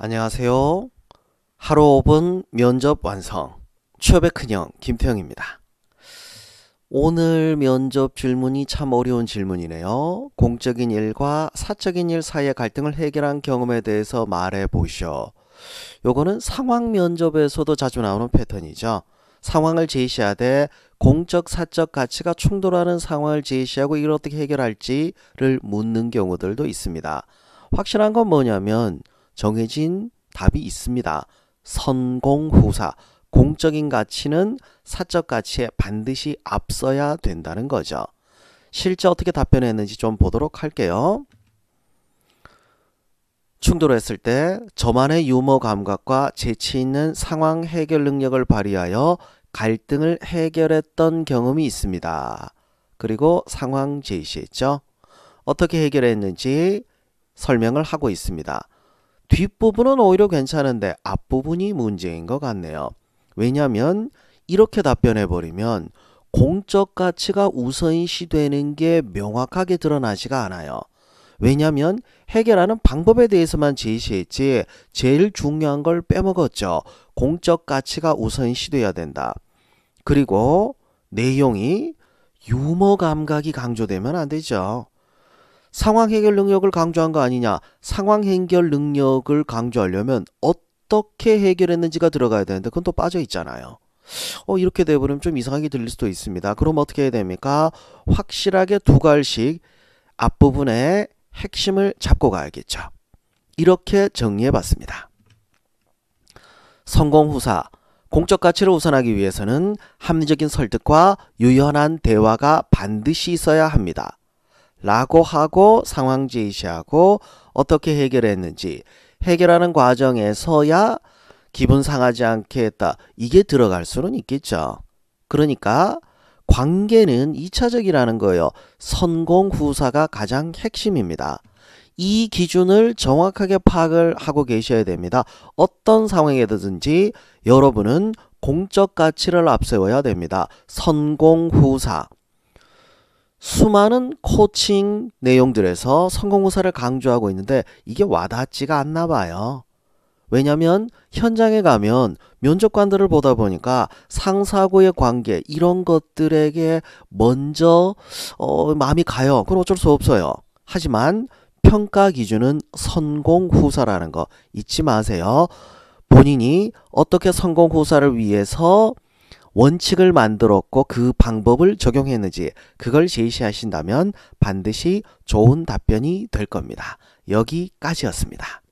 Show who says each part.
Speaker 1: 안녕하세요. 하루 5분 면접 완성. 취업의 큰형 김태형입니다. 오늘 면접 질문이 참 어려운 질문이네요. 공적인 일과 사적인 일 사이의 갈등을 해결한 경험에 대해서 말해 보셔. 요거는 상황 면접에서도 자주 나오는 패턴이죠. 상황을 제시하되 공적 사적 가치가 충돌하는 상황을 제시하고 이걸 어떻게 해결할지를 묻는 경우들도 있습니다. 확실한 건 뭐냐면 정해진 답이 있습니다. 선공 후사. 공적인 가치는 사적 가치에 반드시 앞서야 된다는 거죠. 실제 어떻게 답변했는지 좀 보도록 할게요. 충돌했을 때 저만의 유머 감각과 재치 있는 상황 해결 능력을 발휘하여 갈등을 해결했던 경험이 있습니다. 그리고 상황 제시했죠. 어떻게 해결했는지 설명을 하고 있습니다. 뒷부분은 오히려 괜찮은데 앞부분이 문제인 것 같네요. 왜냐하면 이렇게 답변해버리면 공적 가치가 우선시되는 게 명확하게 드러나지가 않아요. 왜냐하면 해결하는 방법에 대해서만 제시했지 제일 중요한 걸 빼먹었죠. 공적 가치가 우선시돼야 된다. 그리고 내용이 유머 감각이 강조되면 안 되죠. 상황 해결 능력을 강조한 거 아니냐. 상황 해결 능력을 강조하려면 어떻게 해결했는지가 들어가야 되는데 그건 또 빠져 있잖아요. 어, 이렇게 되버리면좀 이상하게 들릴 수도 있습니다. 그럼 어떻게 해야 됩니까? 확실하게 두 갈씩 앞부분에 핵심을 잡고 가야겠죠. 이렇게 정리해 봤습니다. 성공 후사. 공적 가치를 우선하기 위해서는 합리적인 설득과 유연한 대화가 반드시 있어야 합니다. 라고 하고 상황 제시하고 어떻게 해결했는지 해결하는 과정에서야 기분 상하지 않게 했다. 이게 들어갈 수는 있겠죠. 그러니까 관계는 2차적이라는 거예요. 선공 후사가 가장 핵심입니다. 이 기준을 정확하게 파악을 하고 계셔야 됩니다. 어떤 상황에든지 여러분은 공적 가치를 앞세워야 됩니다. 선공 후사. 수많은 코칭 내용들에서 성공구사를 강조하고 있는데 이게 와닿지가 않나 봐요. 왜냐면 현장에 가면 면접관들을 보다 보니까 상사고의 관계 이런 것들에게 먼저 어, 마음이 가요. 그건 어쩔 수 없어요. 하지만 평가 기준은 성공 후사라는 거 잊지 마세요. 본인이 어떻게 성공 후사를 위해서 원칙을 만들었고 그 방법을 적용했는지 그걸 제시하신다면 반드시 좋은 답변이 될 겁니다. 여기까지였습니다.